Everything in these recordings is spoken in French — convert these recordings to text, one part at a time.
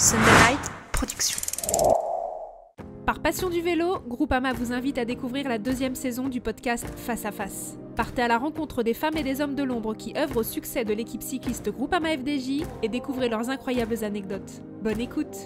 Sunderlight Production. Par passion du vélo, Groupama vous invite à découvrir la deuxième saison du podcast Face à Face. Partez à la rencontre des femmes et des hommes de l'ombre qui œuvrent au succès de l'équipe cycliste Groupama FDJ et découvrez leurs incroyables anecdotes. Bonne écoute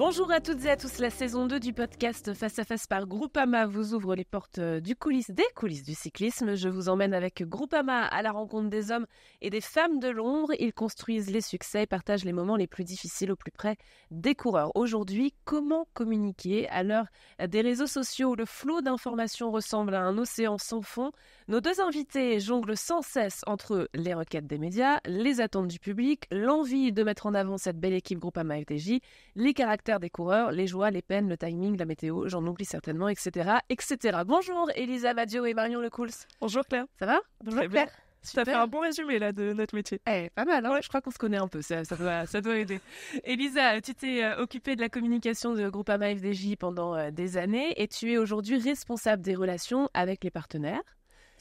Bonjour à toutes et à tous. La saison 2 du podcast Face à Face par Groupama vous ouvre les portes euh, du coulisses, des coulisses du cyclisme. Je vous emmène avec Groupama à la rencontre des hommes et des femmes de l'ombre. Ils construisent les succès et partagent les moments les plus difficiles au plus près des coureurs. Aujourd'hui, comment communiquer à l'heure des réseaux sociaux où le flot d'informations ressemble à un océan sans fond nos deux invités jonglent sans cesse entre les requêtes des médias, les attentes du public, l'envie de mettre en avant cette belle équipe Groupama FDJ, les caractères des coureurs, les joies, les peines, le timing, la météo, j'en oublie certainement, etc. etc. Bonjour Elisa Madio et Marion Lecouls. Bonjour Claire. Ça va Bonjour Claire. fait un bon résumé là de notre métier. Eh, pas mal, hein. je crois qu'on se connaît un peu, ça, ça, doit, aider. Elisa, tu t'es euh, occupée de la communication de Groupama FDJ pendant euh, des années et tu es aujourd'hui responsable des relations avec les partenaires.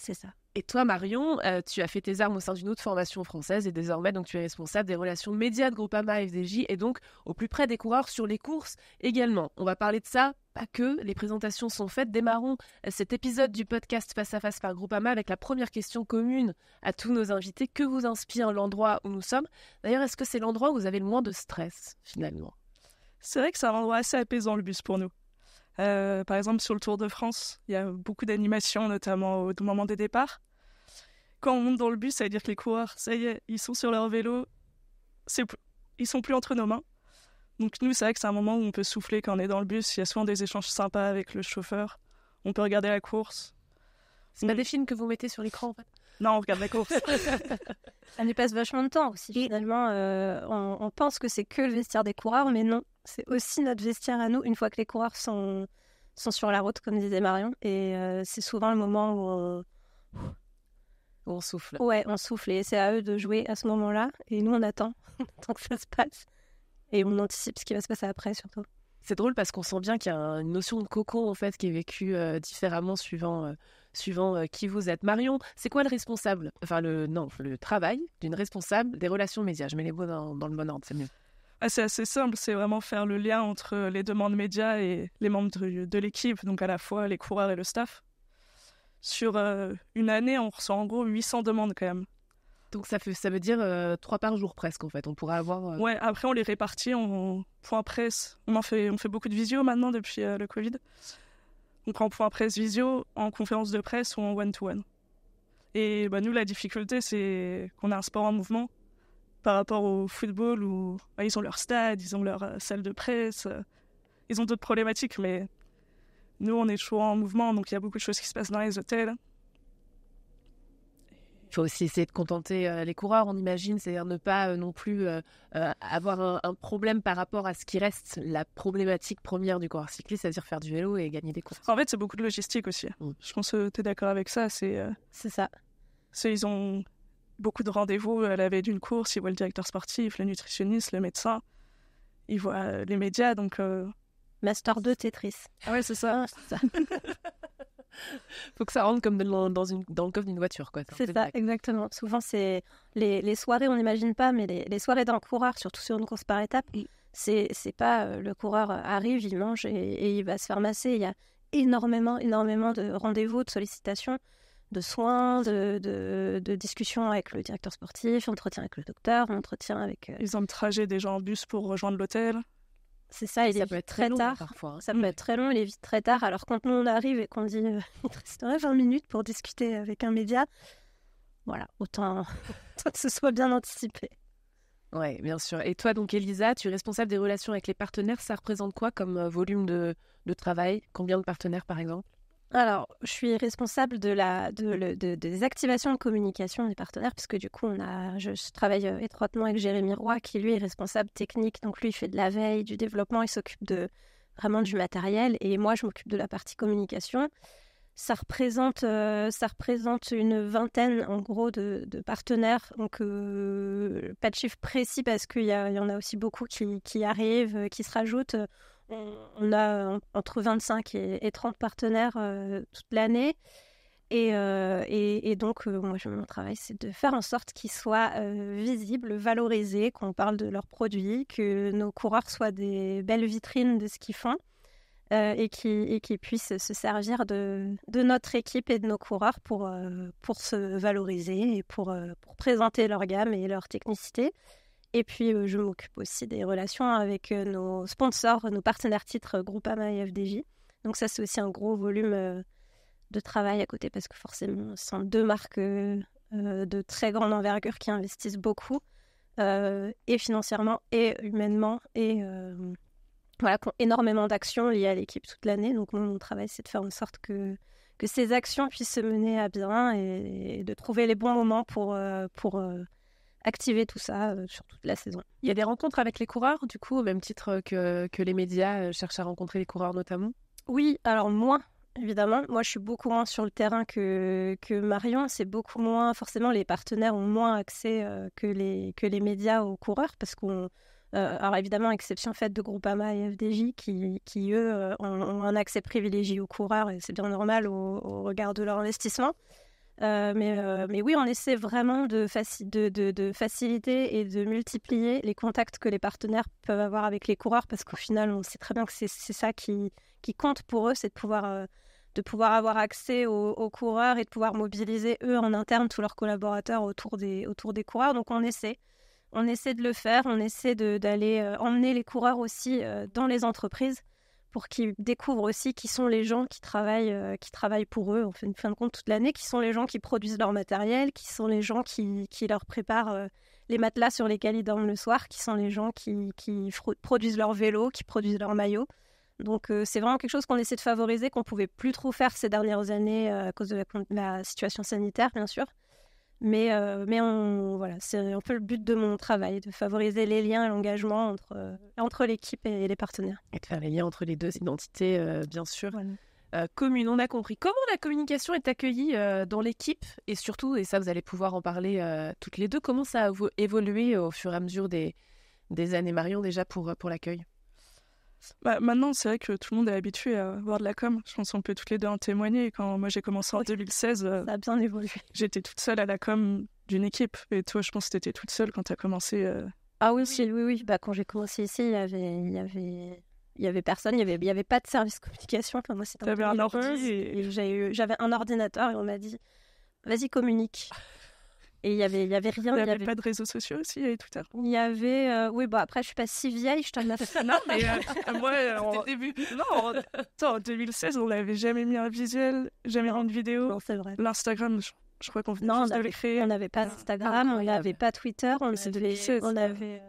C'est ça. Et toi, Marion, euh, tu as fait tes armes au sein d'une autre formation française et désormais, donc, tu es responsable des relations médias de Groupama FDJ et donc au plus près des coureurs sur les courses également. On va parler de ça, pas que. Les présentations sont faites. Démarrons euh, cet épisode du podcast Face à Face par Groupama avec la première question commune à tous nos invités. Que vous inspire l'endroit où nous sommes D'ailleurs, est-ce que c'est l'endroit où vous avez le moins de stress finalement C'est vrai que c'est un endroit assez apaisant le bus pour nous. Euh, par exemple, sur le Tour de France, il y a beaucoup d'animations, notamment au, moment des départs. Quand on monte dans le bus, ça veut dire que les coureurs, ça y est, ils sont sur leur vélo, ils sont plus entre nos mains. Donc nous, c'est vrai que c'est un moment où on peut souffler quand on est dans le bus. Il y a souvent des échanges sympas avec le chauffeur. On peut regarder la course. C'est pas des films que vous mettez sur l'écran en fait non, on regarde la course. ça nous passe vachement de temps aussi. Finalement, euh, on, pense que c'est que le vestiaire des coureurs, mais non, c'est aussi notre vestiaire à nous une fois que les coureurs sont, sur la route, comme disait Marion. Et euh, c'est souvent le moment où on... souffle. Ouais, on souffle. Et c'est à eux de jouer à ce moment-là. Et nous, on attend. tant que ça se passe. Et on anticipe ce qui va se passer après, surtout. C'est drôle parce qu'on sent bien qu'il y a une notion de coco en fait qui est vécue euh, différemment suivant suivant euh, qui vous êtes. Marion, c'est quoi le responsable Enfin, le, non, le travail d'une responsable des relations médias. Je mets les mots dans, le bon ordre, c'est mieux. Ah, c'est assez simple, c'est vraiment faire le lien entre euh, les demandes médias et les membres de, l'équipe, donc à la fois les coureurs et le staff. Sur euh, une année, on reçoit en gros 800 demandes quand même. Donc ça, fait, ça veut dire trois par jour presque en fait, on pourrait avoir... Ouais, après on les répartit en point presse, on, en fait, on fait beaucoup de visio maintenant depuis le Covid donc en point presse visio, en conférence de presse ou en one-to-one. Et bah, nous, la difficulté, c'est qu'on a un sport en mouvement par rapport au football où bah, ils ont leur stade, ils ont leur euh, salle de presse, euh, ils ont d'autres problématiques, mais nous, on est toujours en mouvement, donc il y a beaucoup de choses qui se passent dans les hôtels. Il faut aussi essayer de contenter euh, les coureurs, on imagine, c'est-à-dire ne pas euh, non plus euh, avoir un, problème par rapport à ce qui reste la problématique première du coureur cycliste, c'est-à-dire faire du vélo et gagner des courses. En fait, c'est beaucoup de logistique aussi. Mm. Je pense que tu es d'accord avec ça. C'est C'est ça. Ils ont beaucoup de rendez-vous à la veille d'une course, ils voient le directeur sportif, le nutritionniste, le médecin, ils voient les médias, donc... Master 2 Tetris. Ah ouais, c'est ça. faut que ça rentre comme dans, le coffre d'une voiture. quoi. C'est ça, exactement. Souvent, c'est les, soirées, on n'imagine pas, mais les, soirées d'un coureur, surtout sur une course par étape, c'est pas euh, le coureur arrive, il mange et, il va se faire masser. Il y a énormément, énormément de rendez-vous, de sollicitations, de soins, de, discussions avec le directeur sportif, entretien avec le docteur, entretient avec. Euh Ils ont le trajet déjà en bus pour rejoindre l'hôtel. C'est ça, il ça peut être très, tard. Parfois, hein. Ça peut mm. être très long, il est vite très tard. Alors quand nous on arrive et qu'on dit euh, il resterait 20 minutes pour discuter avec un média, voilà, autant, que ce soit bien anticipé. Oui, bien sûr. Et toi, donc, Elisa, tu es responsable des relations avec les partenaires. Ça représente quoi comme euh, volume de travail Combien de partenaires, par exemple alors, je suis responsable de la, de, des activations de communication des partenaires, puisque du coup, on a, je, travaille euh, étroitement avec Jérémy Roy, qui lui est responsable technique. Donc, lui, il fait de la veille, du développement, il s'occupe de, vraiment du matériel, et moi, je m'occupe de la partie communication. Ça représente, euh, ça représente une vingtaine, en gros, de, partenaires. Donc, euh, pas de chiffre précis, parce qu'il y, en a aussi beaucoup qui, qui arrivent, qui se rajoutent on, a entre 25 et, 30 partenaires euh, toute l'année. Et, euh, donc, euh, moi, mon travail, c'est de faire en sorte qu'ils soient visibles, valorisés, qu'on parle de leurs produits, que nos coureurs soient des belles vitrines de ce qu'ils font et qu'ils puissent se servir de, notre équipe et de nos coureurs pour, se valoriser et pour présenter leur gamme et leur technicité. Et puis, euh, je m'occupe aussi des relations avec euh, nos sponsors, nos partenaires titres euh, Groupama et FDJ. Donc ça, c'est aussi un gros volume de travail à côté parce que forcément, ce sont deux marques de très grande envergure qui investissent beaucoup, et financièrement, et humainement, et voilà, qui ont énormément d'actions liées à l'équipe toute l'année. Donc mon, travail, c'est de faire en sorte que, que ces actions puissent se mener à bien et, de trouver les bons moments pour, pour activer tout ça euh, sur toute la saison. Il y a des rencontres avec les coureurs, du coup, au même titre que, les médias euh, cherchent à rencontrer les coureurs notamment Oui, alors moi évidemment. Moi, je suis beaucoup moins sur le terrain que, que Marion. C'est beaucoup moins, forcément, les partenaires ont moins accès euh, que, les, que les médias aux coureurs parce qu'on. alors évidemment, exception faite de Groupama et FDJ qui, qui eux, ont, un accès privilégié aux coureurs et c'est bien normal au regard de leur investissement. Euh, euh, mais, oui, on essaie vraiment de, faciliter et de multiplier les contacts que les partenaires peuvent avoir avec les coureurs parce qu'au final, on sait très bien que c'est ça qui, compte pour eux, c'est de pouvoir... Euh, avoir accès aux, coureurs et de pouvoir mobiliser eux en interne tous leurs collaborateurs autour des, autour des coureurs. Donc on essaie, on essaie de le faire, on essaie d'aller emmener les coureurs aussi dans les entreprises pour qu'ils découvrent aussi qui sont les gens qui travaillent, euh, qui travaillent pour eux, en fait, fin de compte, toute l'année, qui sont les gens qui produisent leur matériel, qui sont les gens qui, leur préparent euh, les matelas sur lesquels ils dorment le soir, qui sont les gens qui, produisent leur vélo, qui produisent leur maillot. Donc euh, c'est vraiment quelque chose qu'on essaie de favoriser, qu'on pouvait plus trop faire ces dernières années à cause de la situation sanitaire, bien sûr. Mais, euh, mais voilà, c'est un peu le but de mon travail, de favoriser les liens et l'engagement entre, euh, l'équipe et les partenaires. Et de faire les liens entre les deux identités, euh, bien sûr. Commune, communes, on a compris. Comment la communication est accueillie dans l'équipe et surtout, et ça vous allez pouvoir en parler toutes les deux, comment ça a évolué au fur et à mesure des, des années Marion déjà pour, pour l'accueil bah, maintenant, c'est vrai que tout le monde est habitué à voir de la com. Je pense qu'on peut toutes les deux en témoigner. Quand moi j'ai commencé en 2016, euh, ça a bien évolué. J'étais toute seule à la com d'une équipe. Et toi, je pense que tu étais toute seule quand tu as commencé. Euh, ah oui, oui, oui. Bah, quand j'ai commencé ici, il y avait, il y avait, il y avait personne. Il n'y avait, il avait pas de service communication. moi, c'était un, ordi. J'avais un ordinateur et on m'a dit vas-y, communique. Et il y avait, il y avait rien. Il n'y avait, pas de réseaux sociaux aussi, il y avait Twitter. Il y avait, euh, oui, bon après je suis pas si vieille, je t'en ai Non, mais euh, moi, en... Euh, début. Non, en... en 2016, on n'avait jamais mis un visuel, jamais rendu vidéo. Non, c'est vrai. L'Instagram, je, crois qu'on venait avait, de créer. On n'avait pas Instagram, on n'avait pas Twitter, on, avait, on avait,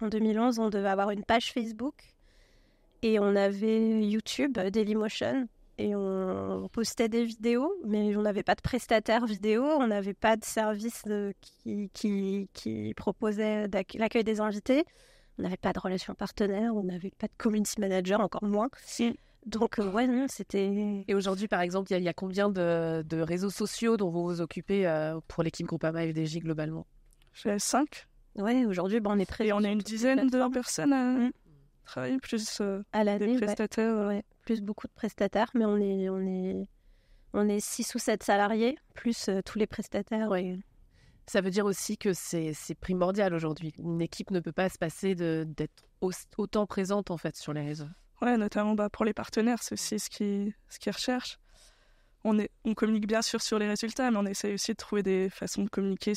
en 2011, on devait avoir une page Facebook et on avait YouTube, Dailymotion et on, postait des vidéos, mais on n'avait pas de prestataire vidéo, on n'avait pas de service qui, qui, proposait l'accueil des invités, on n'avait pas de relation partenaire, on n'avait pas de community manager, encore moins. Donc, euh, c'était. Et aujourd'hui, par exemple, il y, a combien de, réseaux sociaux dont vous vous occupez euh, pour l'équipe Groupama FDJ globalement Je 5. Ouais, aujourd'hui, on est prêt. Et on a une dizaine de personnes euh. mm travail, plus euh, des prestataires. Euh. Plus beaucoup de prestataires, mais on est, on est, on est 6 ou 7 salariés, plus euh, tous les prestataires. Ouais. Ça veut dire aussi que c'est, primordial aujourd'hui. Une équipe ne peut pas se passer de, d'être autant présente en fait sur les réseaux. Ouais, notamment bah, pour les partenaires, c'est aussi ce qu'ils ce qui recherchent. On, est, on communique bien sûr sur les résultats, mais on essaye aussi de trouver des façons de communiquer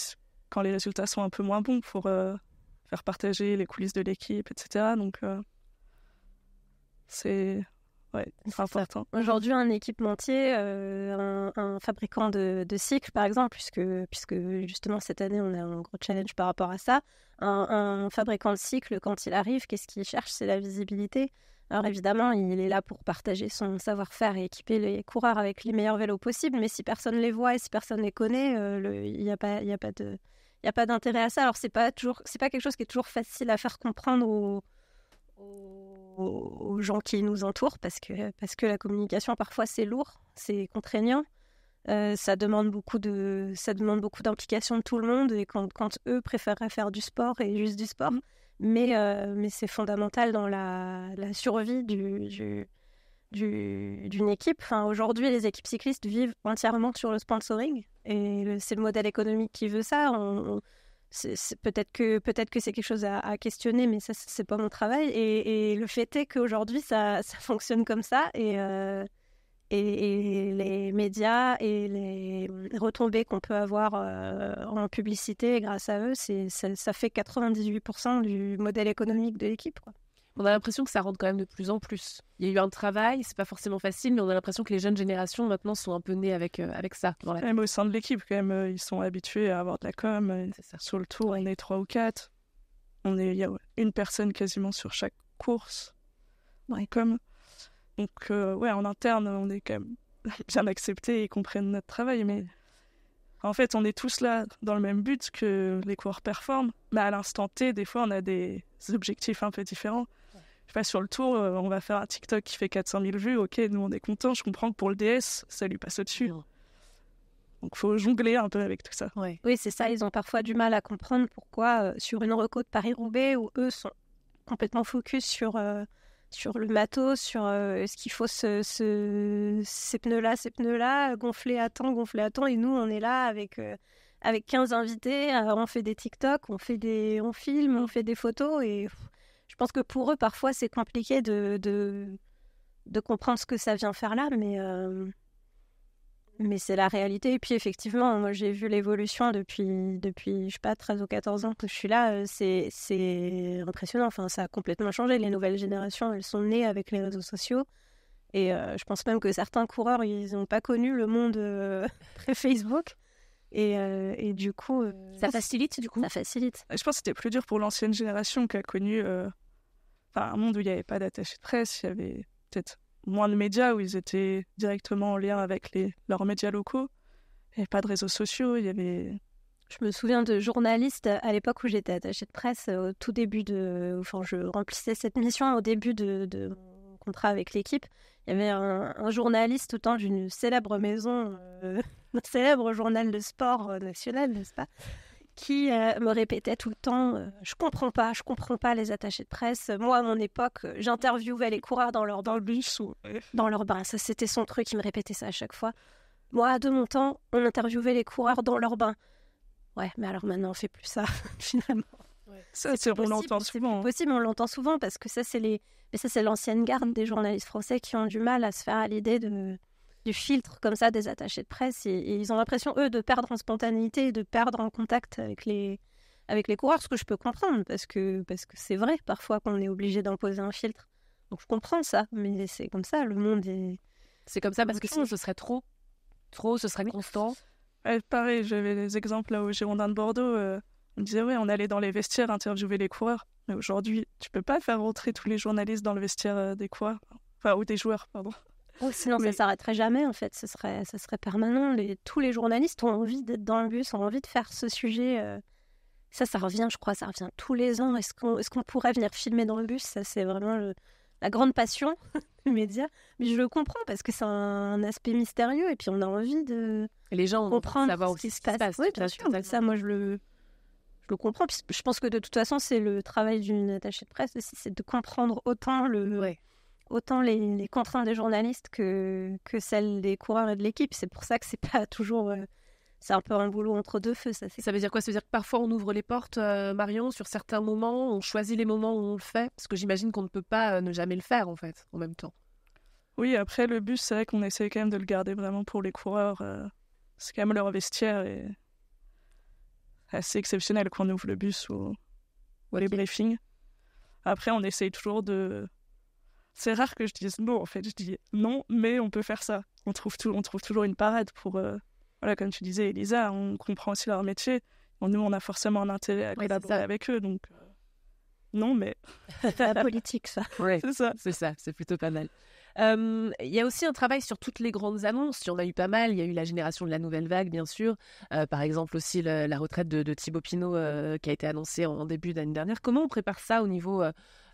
quand les résultats sont un peu moins bons pour faire partager les coulisses de l'équipe, etc. Donc, c'est important. Aujourd'hui, un équipementier, euh, un, fabricant de, cycles, par exemple, puisque, puisque justement cette année, on a un gros challenge par rapport à ça. Un, fabricant de cycles, quand il arrive, qu'est-ce qu'il cherche C'est la visibilité. Alors évidemment, il est là pour partager son savoir-faire et équiper les coureurs avec les meilleurs vélos possibles, mais si personne les voit et si personne les connaît, euh, il n'y a, pas, y a pas de... Il n'y a pas d'intérêt à ça. Alors, ce n'est pas, toujours, pas quelque chose qui est toujours facile à faire comprendre aux, aux, gens qui nous entourent parce que, parce que la communication parfois c'est lourd, c'est contraignant. Euh, ça demande beaucoup de ça demande beaucoup d'implication de tout le monde et quand, eux préféreraient faire du sport et juste du sport mm. mais euh, mais c'est fondamental dans la, la survie du, du d'une équipe. Enfin, Aujourd'hui, les équipes cyclistes vivent entièrement sur le sponsoring et c'est le modèle économique qui veut ça peut-être que peut-être que c'est quelque chose à, questionner, mais ça c'est pas mon travail. Et, le fait est qu'aujourd'hui ça, fonctionne comme ça euh, et, et, les médias et les retombées qu'on peut avoir euh, en publicité grâce à eux, c'est ça, fait 98% du modèle économique de l'équipe on a l'impression que ça rentre quand même de plus en plus. Il y a eu un travail, c'est pas forcément facile, mais on a l'impression que les jeunes générations maintenant sont un peu nées avec, euh, avec ça. Même au sein de l'équipe, quand même, euh, ils sont habitués à avoir de la com. Euh, sur le tour, on est trois ou quatre. On est, il y a une personne quasiment sur chaque course. com. Donc, ouais, en interne, on est quand même bien accepté, et comprennent notre travail, mais. En fait, on est tous là dans le même but que les coureurs performent, mais à l'instant T, des fois, on a des objectifs un peu différents je sais pas, sur le tour, euh, on va faire un TikTok qui fait 400 000 vues, ok, nous on est content, je comprends que pour le DS, ça lui passe au-dessus. Donc faut jongler un peu avec tout ça. Oui, c'est ça, ils ont parfois du mal à comprendre pourquoi euh, sur une reco de Paris-Roubaix où eux sont complètement focus sur, euh, sur le matos, sur est-ce qu'il faut ce, ces pneus-là, ces pneus-là, gonfler à temps, gonfler à temps, et nous on est là avec avec 15 invités, on fait des TikTok, on fait des, on filme, on fait des photos et je pense que pour eux, parfois, c'est compliqué de, de, comprendre ce que ça vient faire là, mais, euh, mais c'est la réalité. Et puis, effectivement, moi, j'ai vu l'évolution depuis, depuis, je sais pas, 13 ou 14 ans que je suis là. Euh, c'est impressionnant. Enfin, ça a complètement changé. Les nouvelles générations, elles sont nées avec les réseaux sociaux. Et euh, je pense même que certains coureurs, ils n'ont pas connu le monde facebook euh, et, du coup. Euh, ça ah, facilite, du coup Ça facilite. Euh, je pense que c'était plus dur pour l'ancienne génération qui a connu un monde où il n'y avait pas d'attaché de presse, il y avait peut-être moins de médias où ils étaient directement en lien avec les, leurs médias locaux. Il n'y avait pas de réseaux sociaux, il y avait. Je me souviens de journalistes à l'époque où j'étais attachée de presse, au tout début de. Enfin, je remplissais cette mission au début de, mon contrat avec l'équipe. Il y avait un, journaliste autant temps d'une célèbre maison notre célèbre journal de sport euh, national, n'est-ce pas qui euh, me répétait tout le temps je euh, je comprends pas, je comprends pas les attachés de presse. Moi à mon époque, j'interviewais les coureurs dans leur dans le bus dans leur bain. Ça c'était son truc, il me répétait ça à chaque fois. Moi de mon temps, on interviewait les coureurs dans leur bain. Ouais, mais alors maintenant on fait plus ça finalement. Ça c'est on l'entend souvent. C'est hein. possible, on l'entend souvent parce que ça c'est les mais ça c'est l'ancienne garde des journalistes français qui ont du mal à se faire à l'idée de du filtre comme ça des attachés de presse et, ils ont l'impression, eux, de perdre en spontanéité de perdre en contact avec les, avec les coureurs, ce que je peux comprendre parce que parce que c'est vrai parfois qu'on est obligé d'imposer un filtre. Donc je comprends ça, mais c'est comme ça, le monde est. C'est comme ça parce que sinon ce serait trop, trop, ce serait constant. Ouais, pareil, j'avais des exemples là au Girondin de Bordeaux. Euh, on disait oui, on allait dans les vestiaires interviewer les coureurs, mais aujourd'hui tu peux pas faire rentrer tous les journalistes dans le vestiaire euh, des coureurs, enfin ou des joueurs, pardon. Oh, sinon, ça ça s'arrêterait jamais, en fait. Ce serait, ça serait permanent. Les, tous les journalistes ont envie d'être dans le bus, ont envie de faire ce sujet. Euh. Ça, ça revient, je crois, ça revient tous les ans. Est-ce qu'on est qu'on pourrait venir filmer dans le bus Ça, c'est vraiment la grande passion du média. Mais je le comprends parce que c'est un aspect mystérieux et puis on a envie de les comprendre ce qui se passe. Oui, bien sûr. Ça, moi, je le, je le comprends. je pense que de toute façon, c'est le travail d'une attachée de presse aussi, c'est de comprendre autant le, autant les, contraintes des journalistes que, que celles des coureurs et de l'équipe. C'est pour ça que c'est pas toujours. Euh, c'est un peu un boulot entre deux feux, ça. Ça veut dire quoi Ça veut dire que parfois on ouvre les portes, euh, Marion, sur certains moments, on choisit les moments où on le fait, parce que j'imagine qu'on ne peut pas euh, ne jamais le faire en fait, en même temps. Oui, après le bus, c'est vrai qu'on essaie quand même de le garder vraiment pour les coureurs. c'est quand même leur vestiaire et assez exceptionnel qu'on ouvre le bus ou, ou les briefings. Après, on essaye toujours de c'est rare que je dise non, en fait. Je dis non, mais on peut faire ça. On trouve, tout, on trouve toujours une parade pour. Euh, voilà, comme tu disais, Elisa, on comprend aussi leur métier. nous, on a forcément un intérêt à collaborer avec eux. Donc, euh, non, mais. c'est la politique, ça. Oui, c'est ça. C'est ça, c'est plutôt pas mal. Il y a aussi un travail sur toutes les grandes annonces. Il y en a eu pas mal. Il y a eu la génération de la nouvelle vague, bien sûr. Euh, par exemple, aussi la retraite de, de Thibaut Pinot qui a été annoncée en début d'année dernière. Comment on prépare ça au niveau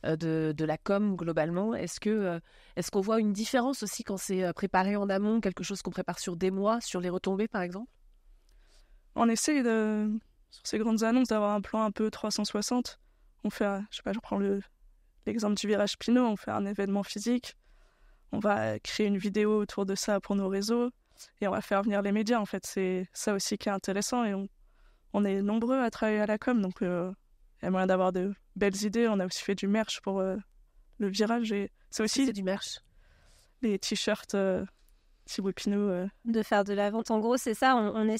euh, de, la com globalement. Est-ce que euh, est qu'on voit une différence aussi quand c'est euh, préparé en amont, quelque chose qu'on prépare sur des mois, sur les retombées par exemple On essaie, sur ces grandes annonces d'avoir un plan un peu 360. On fait, je sais pas, je prends le, l'exemple du virage Pinot, on fait un événement physique, on va créer une vidéo autour de ça pour nos réseaux et on va faire venir les médias. En fait, c'est ça aussi qui est intéressant et on, est nombreux à travailler à la com, donc y a moyen d'avoir de belles idées. On a aussi fait du merch pour euh, le virage. Et... C'est aussi. du merch. Les t-shirts. Euh, Pinot, euh... De faire de la vente. En gros, c'est ça. On, on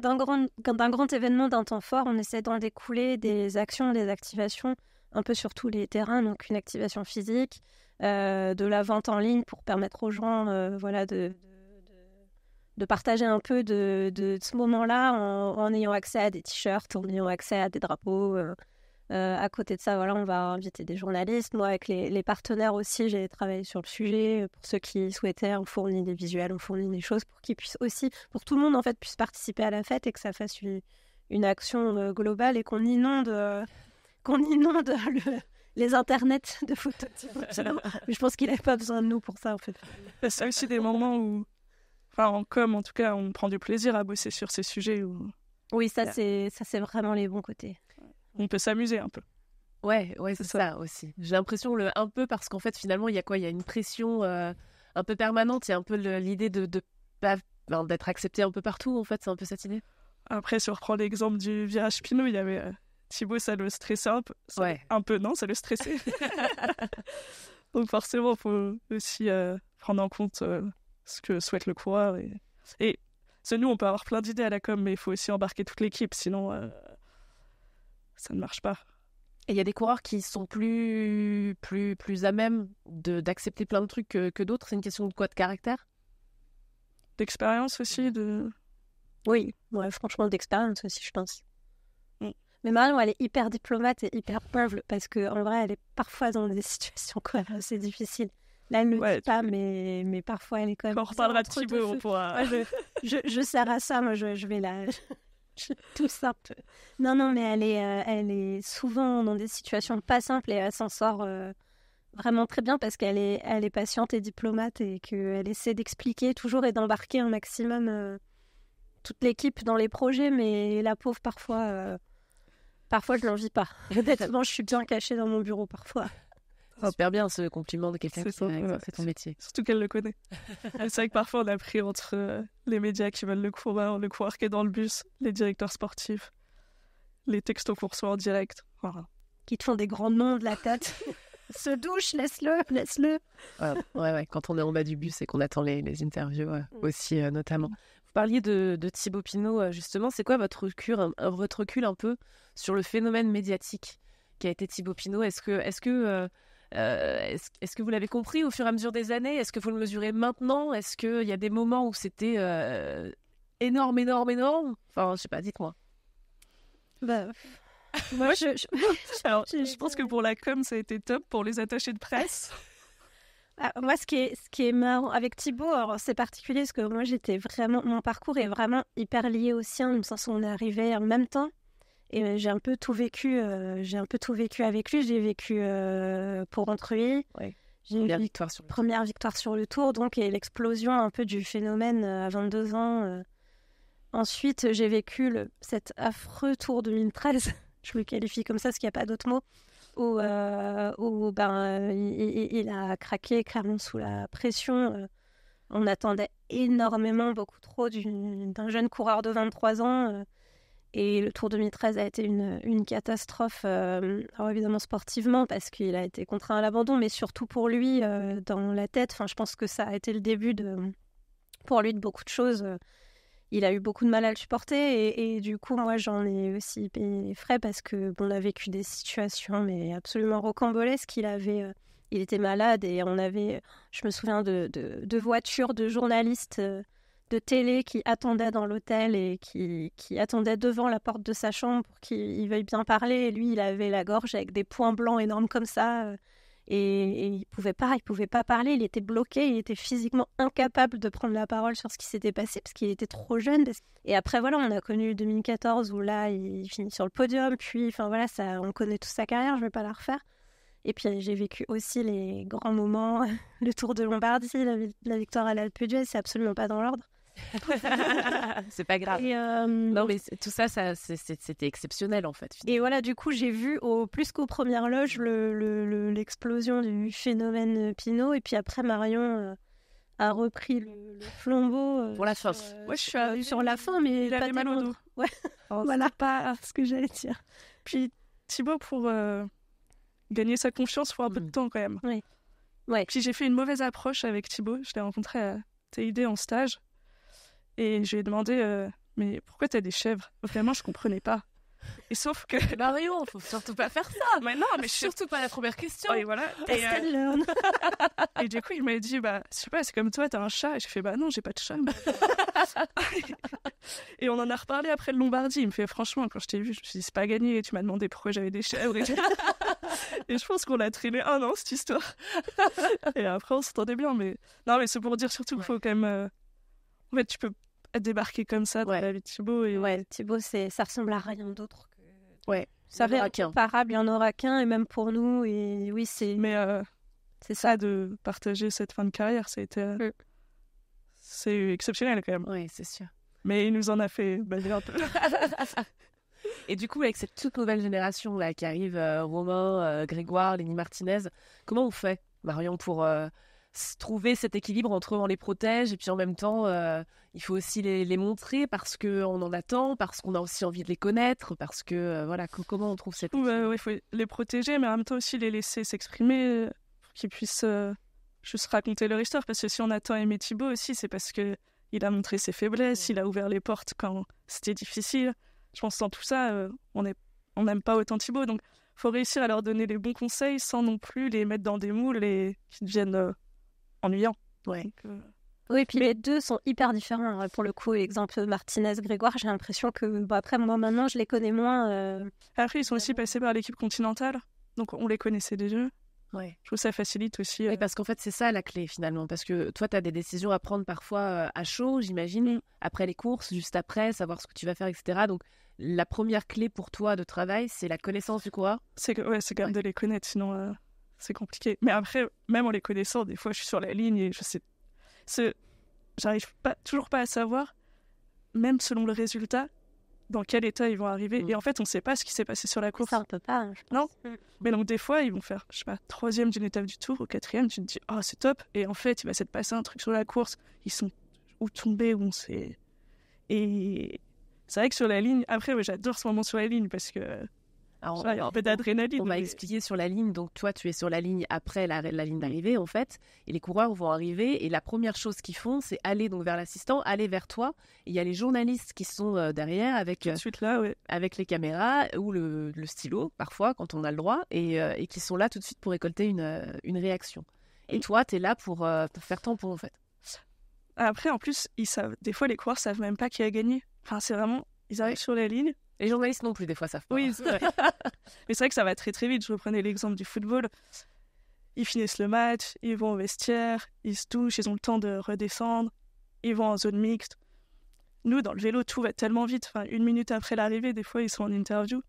d'un grand, d'un grand événement, d'un temps fort, on essaie d'en découler des actions, des activations, un peu sur tous les terrains. Donc, une activation physique, euh, de la vente en ligne pour permettre aux gens voilà, de, de, partager un peu de, de ce moment-là en, en, ayant accès à des t-shirts, en ayant accès à des drapeaux. Euh, à côté de ça, voilà, on va inviter des journalistes. Moi, avec les, partenaires aussi, j'ai travaillé sur le sujet. Pour ceux qui souhaitaient, on fournit des visuels, on fournit des choses pour qu'ils puissent aussi, pour tout le monde en fait, puisse participer à la fête et que ça fasse une, action euh, globale et qu'on inonde, euh, qu'on inonde les internets de photos. je pense qu'il n'avait pas besoin de nous pour ça en fait. C'est aussi des moments où, enfin en com en tout cas, on prend du plaisir à bosser sur ces sujets. Oui, ça c'est ça c'est vraiment les bons côtés on peut s'amuser un peu. Ouais, ouais, c'est ça. aussi. J'ai l'impression un peu parce qu'en fait finalement il y a quoi Il y a une pression euh, un peu permanente, il y a un peu l'idée de d'être accepté un peu partout en fait, c'est un peu cette idée. Après, si on reprend l'exemple du virage Pinot, il y avait euh, Thibaut, ça le stressait un peu. Un peu, non, ça le stressait. Donc forcément, il faut aussi euh, prendre en compte ce que souhaite le croire. Et, et nous, on peut avoir plein d'idées à la com, mais il faut aussi embarquer toute l'équipe, sinon ça ne marche pas. Et il y a des coureurs qui sont plus, plus, plus à même d'accepter plein de trucs que, d'autres. C'est une question de quoi De caractère D'expérience aussi de... Oui, ouais, franchement, d'expérience aussi, je pense. Mm. Mais Marlon, elle est hyper diplomate et hyper peuple parce qu'en vrai, elle est parfois dans des situations quoi, assez difficiles. Là, elle ne le dit pas, mais, mais parfois, elle est quand même. on reparlera de Thibaut, on pourra. je, sers à ça, moi, je, je vais là. tout ça. Non, non, mais elle est, euh, elle est souvent dans des situations pas simples et elle s'en sort euh, vraiment très bien parce qu'elle est, elle est patiente et diplomate et qu'elle essaie d'expliquer toujours et d'embarquer un maximum euh, toute l'équipe dans les projets. Mais la pauvre, parfois, parfois je l'envie pas. Honnêtement, je suis bien cachée dans mon bureau parfois. Oh, super bien ce compliment de quelqu'un qui ton métier. Surtout qu'elle le connaît. c'est vrai que parfois on a pris entre euh, les médias qui veulent le courir, bah, le coureur qui est dans le bus, les directeurs sportifs, les textos qu'on reçoit en direct. Voilà. Qui te font des grands noms de la tête. Se douche, laisse-le, laisse-le. Ouais, ouais, quand on est en bas du bus et qu'on attend les, les interviews euh, mm. aussi euh, notamment. Vous parliez de, de Thibaut Pinot justement. C'est quoi votre recul, un, votre recul un peu sur le phénomène médiatique qui a été Thibaut Pinot Est-ce que, est-ce que euh, est-ce, que vous l'avez compris au fur et à mesure des années Est-ce que vous le mesurez maintenant Est-ce qu'il y a des moments où c'était euh, énorme, énorme, énorme Enfin, je sais pas, dites-moi. Bah, moi, je, pense que pour la com, ça a été top pour les attachés de presse. Ah, moi, ce qui, est, ce qui est marrant avec Thibaut, c'est particulier parce que moi, j'étais vraiment. Mon parcours est vraiment hyper lié au sien, le sens on est arrivé en même temps. Et euh, j'ai un peu tout vécu, euh, j'ai un peu tout vécu avec lui. J'ai vécu euh, pour entrer. Ouais. J'ai première, victoire sur le première victoire sur le tour, donc et l'explosion un peu du phénomène à 22 ans. Ensuite, j'ai vécu cet affreux tour 2013. Je le qualifie comme ça, parce qu'il n'y a pas d'autre mot. Où, ben, il, il, a craqué clairement sous la pression. On attendait énormément, beaucoup trop, d'un jeune coureur de 23 ans. Et le Tour 2013 a été une, catastrophe, euh, alors évidemment sportivement, parce qu'il a été contraint à l'abandon, mais surtout pour lui, euh, dans la tête. Enfin, je pense que ça a été le début de, pour lui de beaucoup de choses. Il a eu beaucoup de mal à le supporter. Et, du coup, moi, j'en ai aussi payé les frais parce que on a vécu des situations mais absolument rocambolesques. Il avait. Euh, il était malade et on avait, je me souviens de, de, de voitures de journalistes de télé qui attendait dans l'hôtel et qui, attendait devant la porte de sa chambre pour qu'il veuille bien parler. Et lui, il avait la gorge avec des points blancs énormes comme ça. Euh, et, il pouvait pas, il pouvait pas parler. Il était bloqué, il était physiquement incapable de prendre la parole sur ce qui s'était passé parce qu'il était trop jeune. Et après voilà, on a connu 2014 où là, il finit sur le podium. Puis, enfin voilà, ça, on connaît toute sa carrière. Je vais pas la refaire. Et puis j'ai vécu aussi les grands moments, le Tour de Lombardie, la, victoire à l'Alpe d'Huez, c'est absolument pas dans l'ordre. c'est pas grave. Euh, mais tout ça, ça c'était exceptionnel en fait. Et voilà, du coup, j'ai vu au, plus qu'aux premières loges l'explosion le, le, du phénomène Pinot. Et puis après, Marion euh, a repris le, flambeau. Euh, pour la fin. je suis sur la fin, mais il pas mal au dos. Ouais. Oh, voilà, pas ce que j'allais dire. Puis Thibaut, pour gagner sa confiance, il faut un peu de mm. temps quand même. Oui. Ouais. Puis j'ai fait une mauvaise approche avec Thibaut. Je l'ai rencontré à TID en stage. Et je lui ai demandé, euh, mais pourquoi t'as des chèvres Vraiment, je comprenais pas. Et sauf que. ne faut surtout pas faire ça Mais non, mais surtout pas la première question Et voilà. Euh, et, du coup, il m'a dit, bah, je sais pas, c'est comme toi, t'as un chat. Et je fais, bah non, j'ai pas de chat. et on en a reparlé après le Lombardie. Il me fait, franchement, quand je t'ai vu, je me suis dit, c'est pas gagné. Et Tu m'as demandé pourquoi j'avais des chèvres. Et, je pense qu'on a traîné un an, cette histoire. et après, on s'entendait bien. Mais non, mais c'est pour dire surtout qu'il faut quand même. Euh, en fait, tu peux à débarquer comme ça dans la vie de Thibaut. Et... Ouais, Thibaut, ça ressemble à rien d'autre que. Ouais. Ça va être comparable, il n'y en aura qu'un, et même pour nous. Et oui, c'est. Mais euh, c'est ça de partager cette fin de carrière, ça euh, mm. C'est exceptionnel quand même. Oui, c'est sûr. Mais il nous en a fait belle un peu. Et du coup, avec cette toute nouvelle génération là, qui arrive, euh, Romain, Grégoire, Lenny Martinez, comment on fait, Marion, pour trouver cet équilibre entre on les protège et puis en même temps, euh, il faut aussi les, montrer parce qu'on en attend, parce qu'on a aussi envie de les connaître, parce que euh, voilà, comment on trouve cette... Il faut les protéger, mais en même temps aussi les laisser s'exprimer euh, pour qu'ils puissent juste raconter leur histoire. Parce que si on attend Aimé Thibault aussi, c'est parce que il a montré ses faiblesses, il a ouvert les portes quand c'était difficile. Je pense que dans tout ça, on est on n'aime pas autant Thibaut. Donc, faut réussir à leur donner les bons conseils sans non plus les mettre dans des moules et qu'ils deviennent ennuyant. Ouais. Donc, euh, puis les deux sont hyper différents. Hein. Pour le coup, exemple Martinez, Grégoire, j'ai l'impression que, après, moi maintenant, je les connais moins. Euh. Après, ils sont aussi passés par l'équipe continentale, donc on les connaissait déjà. Ouais. Je trouve ça facilite aussi. Euh, oui, parce qu'en fait, c'est ça la clé finalement. Parce que toi, tu as des décisions à prendre parfois à chaud, j'imagine, mm. après les courses, juste après, savoir ce que tu vas faire, etc. Donc, la première clé pour toi de travail, c'est la connaissance du coureur. C'est ouais, même de les connaître, sinon c'est compliqué. Mais après, même en les connaissant, des fois, je suis sur la ligne et je sais. J'arrive pas, toujours pas à savoir, même selon le résultat, dans quel état ils vont arriver. Mm. Et en fait, on sait pas ce qui s'est passé sur la course. Ça, on peut pas. Hein, non. Mm. Mais donc, des fois, ils vont faire, je sais pas, troisième d'une étape du tour ou quatrième. Tu te dis, oh, c'est top. Et en fait, il va s'être passé un truc sur la course. Ils sont ou tombés ou on sait. Et c'est vrai que sur la ligne, après, j'adore ce moment sur la ligne parce que on m'a expliqué sur la ligne, donc toi, tu es sur la ligne après la, ligne d'arrivée, en fait, et les coureurs vont arriver, et la première chose qu'ils font, c'est aller donc vers l'assistant, aller vers toi. Il y a les journalistes qui sont euh, derrière avec, euh, suite là, avec les caméras ou le, stylo, parfois, quand on a le droit, euh, et, qui sont là tout de suite pour récolter une, réaction. Et, toi, tu es là pour, faire temps pour en fait. Après, en plus, ils savent, des fois, les coureurs savent même pas qui a gagné. Enfin, c'est vraiment, ils arrivent sur la ligne, les journalistes non plus, des fois, savent pas. Oui, c'est vrai. Mais c'est vrai que ça va très très vite. Je reprenais l'exemple du football. Ils finissent le match, ils vont au vestiaire, ils se touchent, ils ont le temps de redescendre, ils vont en zone mixte. Nous, dans le vélo, tout va tellement vite. Enfin, une minute après l'arrivée, des fois, ils sont en interview.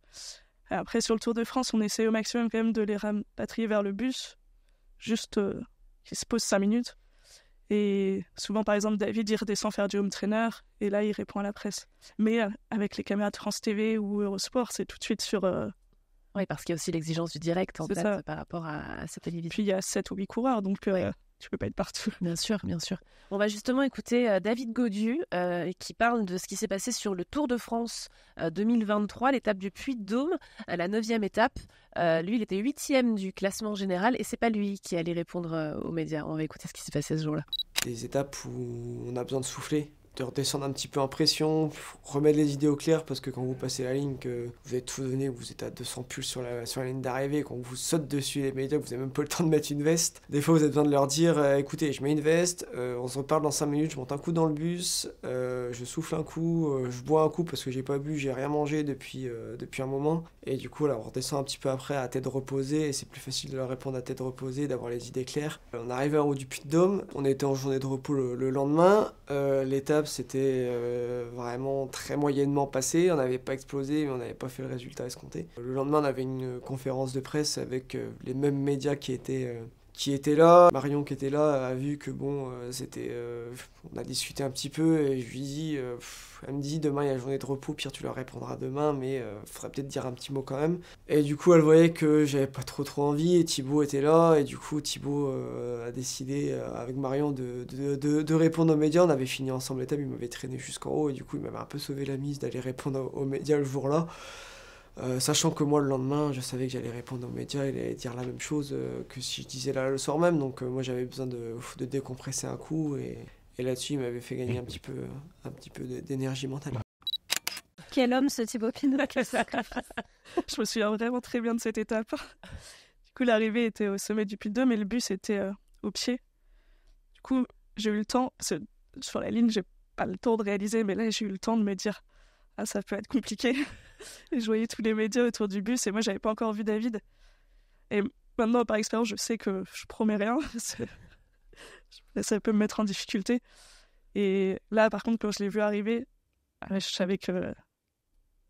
Après, sur le Tour de France, on essaie au maximum quand même de les rapatrier vers le bus, juste euh, qu'ils se posent cinq minutes. Et souvent, par exemple, David, il redescend faire du home trainer et là, il répond à la presse. Mais euh, avec les caméras de France TV ou Eurosport, c'est tout de suite sur. Euh, oui, parce qu'il y a aussi l'exigence du direct en fait, par rapport à, cette télévision. Puis il y a 7 ou 8 coureurs, donc euh, tu peux pas être partout. Bien sûr, bien sûr. On va justement écouter euh, David Godieu euh, qui parle de ce qui s'est passé sur le Tour de France 2023, euh, l'étape du Puy de Dôme, la neuvième étape. lui, il était huitième du classement général et c'est pas lui qui allait répondre aux médias. On va écouter ce qui s'est passé ce jour-là. Des étapes où on a besoin de souffler, de redescendre un petit peu en pression, remettre les idées au clair parce que quand vous passez la ligne, que vous êtes tout donné, vous êtes à 200 pulls sur la, sur la ligne d'arrivée, qu'on vous saute dessus les médias, vous n'avez même pas le temps de mettre une veste. Des fois, vous avez besoin de leur dire euh, écoutez, je mets une veste, euh, on se reparle dans 5 minutes, je monte un coup dans le bus, euh, je souffle un coup, je bois un coup parce que j'ai pas bu, j'ai rien mangé depuis, depuis un moment. Et du coup, là, on redescend un petit peu après à tête reposée et c'est plus facile de leur répondre à tête reposée, d'avoir les idées claires. On arrive en haut du Puy-de-Dôme, on était en journée de repos le, le lendemain. L'étape, c'était euh, vraiment très moyennement passé. On n'avait pas explosé, mais on n'avait pas fait le résultat escompté. Le lendemain, on avait une conférence de presse avec euh, les mêmes médias qui étaient euh, qui était là. Marion qui était là a vu que bon, euh, c'était, euh, on a discuté un petit peu et je lui dis, euh, elle me dit demain il y a journée de repos, pire tu leur répondras demain, mais il faudrait peut-être dire un petit mot quand même. Et du coup elle voyait que j'avais pas trop trop envie et Thibaut était là et du coup Thibaut a décidé avec Marion de, répondre aux médias. On avait fini ensemble l'étape, il m'avait traîné jusqu'en haut et du coup il m'avait un peu sauvé la mise d'aller répondre aux médias le jour-là. Euh, sachant que moi, le lendemain, je savais que j'allais répondre aux médias, il allait dire la même chose euh, que si je disais là le soir même. Donc, euh, moi, j'avais besoin de, décompresser un coup. Et, là-dessus, il m'avait fait gagner un petit peu, un petit peu d'énergie mentale. Quel homme ce Thibaut Pinot Je me souviens vraiment très bien de cette étape. Du coup, l'arrivée était au sommet du Puy de mais le bus était au pied. Du coup, j'ai eu le temps, sur la ligne, j'ai pas le temps de réaliser, mais là, j'ai eu le temps de me dire Ah, ça peut être compliqué. Et je voyais tous les médias autour du bus et moi, j'avais pas encore vu David. Et maintenant, par expérience, je sais que je promets rien. ça peut me mettre en difficulté. Et là, par contre, quand je l'ai vu arriver, euh, je savais que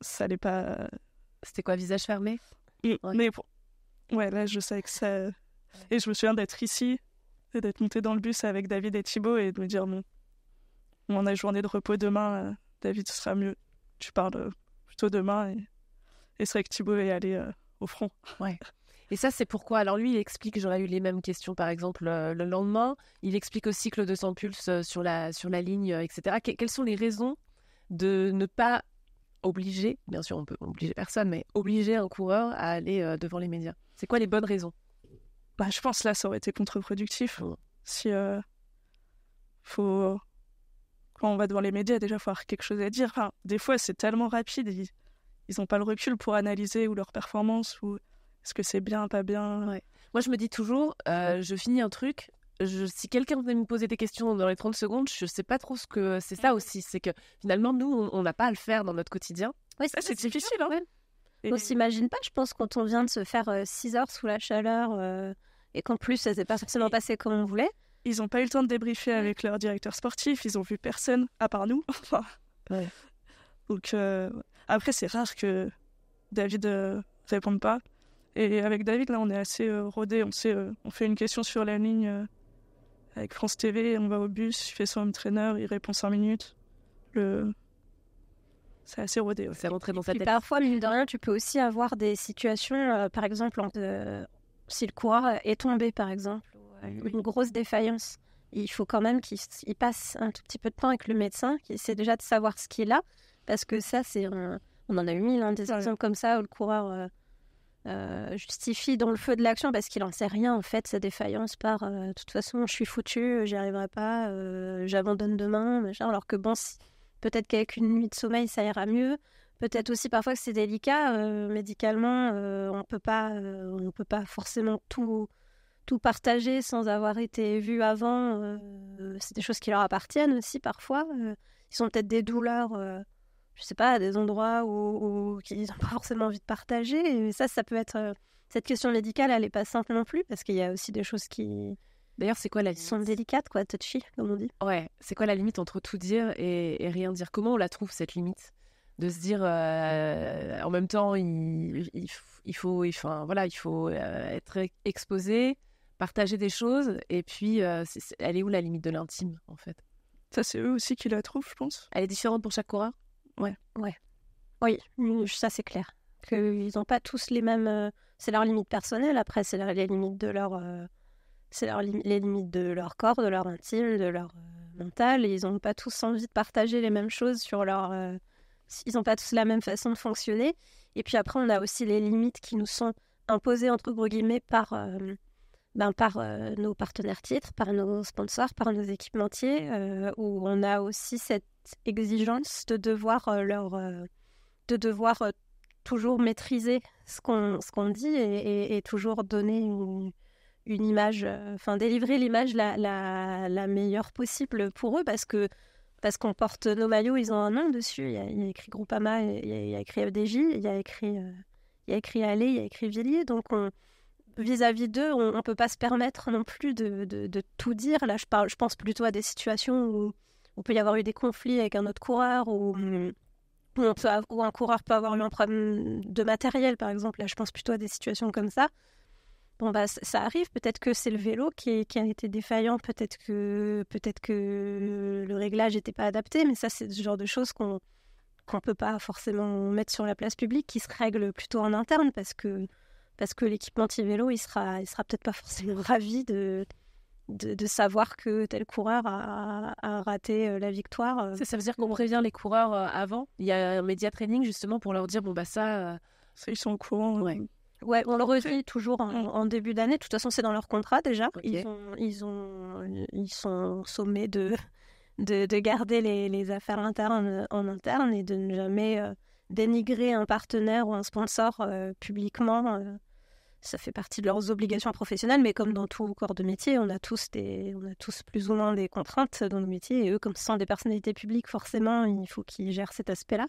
ça allait pas. Euh, C'était quoi, visage fermé mm, ouais. Mais ouais, là, je savais que ça. Et je me souviens d'être ici et d'être monté dans le bus avec David et Thibaut et de me dire, non on a journée de repos demain, euh, David, ce sera mieux. Tu parles tôt demain et, serait c'est vrai que tu pouvais aller euh, au front. Ouais. Et ça, c'est pourquoi. Alors, lui, il explique, j'aurais eu les mêmes questions, par exemple, euh, le, lendemain. Il explique au cycle de son pulse euh, sur la, sur la ligne, etc. quelles sont les raisons de ne pas obliger, bien sûr, on peut obliger personne, mais obliger un coureur à aller devant les médias C'est quoi les bonnes raisons bah, Je pense là, ça aurait été contre-productif. Si. faut, quand on va devant les médias, déjà, il faut avoir quelque chose à dire. des fois, c'est tellement rapide, ils n'ont pas le recul pour analyser ou leur performance ou est-ce que c'est bien, pas bien. Moi, je me dis toujours, euh, je finis un truc. si quelqu'un venait me poser des questions dans les 30 secondes, je ne sais pas trop ce que c'est ça aussi. C'est que finalement, nous, on n'a pas à le faire dans notre quotidien. Ah, c'est, difficile. On hein. ne hein. On s'imagine pas, je pense, quand on vient de se faire 6 euh, heures sous la chaleur euh, et qu'en plus, ça s'est pas forcément passé comme on voulait. Ils n'ont pas eu le temps de débriefer avec leur directeur sportif, ils ont vu personne à part nous. Donc euh, après c'est rare que David ne euh, réponde pas. Et avec David là on est assez euh, rodé, on on fait une question sur la ligne avec France TV, on va au bus, il fait son home il répond 5 minutes. Le c'est assez rodé. C'est dans Parfois, mine de rien, tu peux aussi avoir des situations, par exemple, en, si le coureur est tombé, par exemple, une grosse défaillance. Il faut quand même qu'il passe un tout petit peu de temps avec le médecin, qui essaie déjà de savoir ce qu'il a, parce que ça, c'est on en a eu mille, hein, des exemples comme ça où le coureur euh, euh, justifie dans le feu de l'action parce qu'il n'en sait rien en fait, sa défaillance par euh, de toute façon, je suis foutu, j'y arriverai pas, j'abandonne demain, machin. Alors que bon, peut-être qu'avec une nuit de sommeil, ça ira mieux. Peut-être aussi parfois que c'est délicat médicalement, on peut pas, on peut pas forcément tout tout partager sans avoir été vu avant, euh, euh, c'est des choses qui leur appartiennent aussi parfois. Euh, ils ont peut-être des douleurs, je sais pas, à des endroits où, ils n'ont pas forcément envie de partager. Et ça, ça peut être. cette question médicale, elle n'est pas simple non plus, parce qu'il y a aussi des choses qui. D'ailleurs, c'est quoi la sont délicates, quoi, touchy, comme on dit. Ouais, c'est quoi la limite entre tout dire et, rien dire Comment on la trouve, cette limite de se dire en même temps il, il, faut enfin voilà il faut être exposé partager des choses. Et puis, euh, elle est où la limite de l'intime, en fait Ça, c'est eux aussi qui la trouvent, je pense. Elle est différente pour chaque coureur Ouais. ouais. Oui, ça, c'est clair. Ils n'ont pas tous les mêmes. Euh, c'est leur limite personnelle, après, c'est les limites de leur. Euh, c'est leur les limites de leur corps, de leur intime, de leur mental. Et ils n'ont pas tous envie de partager les mêmes choses sur leur. ils n'ont pas tous la même façon de fonctionner. Et puis après, on a aussi les limites qui nous sont imposées, entre guillemets, par ben, par euh, nos partenaires titres, par nos sponsors, par nos équipementiers, euh, où on a aussi cette exigence de devoir euh, leur, de devoir toujours maîtriser ce qu'on ce qu'on dit et, toujours donner une, image, enfin délivrer l'image la, la, la, meilleure possible pour eux parce que parce qu'on porte nos maillots, ils ont un nom dessus. Il y a, écrit Groupama, il y a, écrit FDJ, il y a écrit e il y a écrit Allé, il y a écrit Villiers, donc on vis-à-vis d'eux, on ne peut pas se permettre non plus de, tout dire. Là, je, je pense plutôt à des situations où, on peut y avoir eu des conflits avec un autre coureur ou un coureur peut avoir eu un problème de matériel, par exemple. Là, je pense plutôt à des situations comme ça. Bon, bah, ça arrive. Peut-être que c'est le vélo qui, a été défaillant. Peut-être que, le réglage n'était pas adapté. Mais ça, c'est ce genre de choses qu'on qu'on ne peut pas forcément mettre sur la place publique, qui se règle plutôt en interne parce que parce que anti vélo, il sera, il sera peut-être pas forcément ravi de, de, savoir que tel coureur a, raté euh, la victoire. Euh. Ça, veut dire qu'on prévient les coureurs euh, avant. Il y a un média training justement pour leur dire bon bah ça, ils sont au courant. Ouais. on le redit toujours en, début d'année. De toute façon, c'est dans leur contrat déjà. Ils, ont, ils, ont, ils sont sommés de, de, garder les, affaires internes en interne et de ne jamais dénigrer un partenaire ou un sponsor publiquement ça fait partie de leurs obligations professionnelles, mais comme dans tout corps de métier, on a tous des, on a tous plus ou moins des contraintes dans nos métiers. Et eux, comme ce sont des personnalités publiques, forcément, il faut qu'ils gèrent cet aspect-là.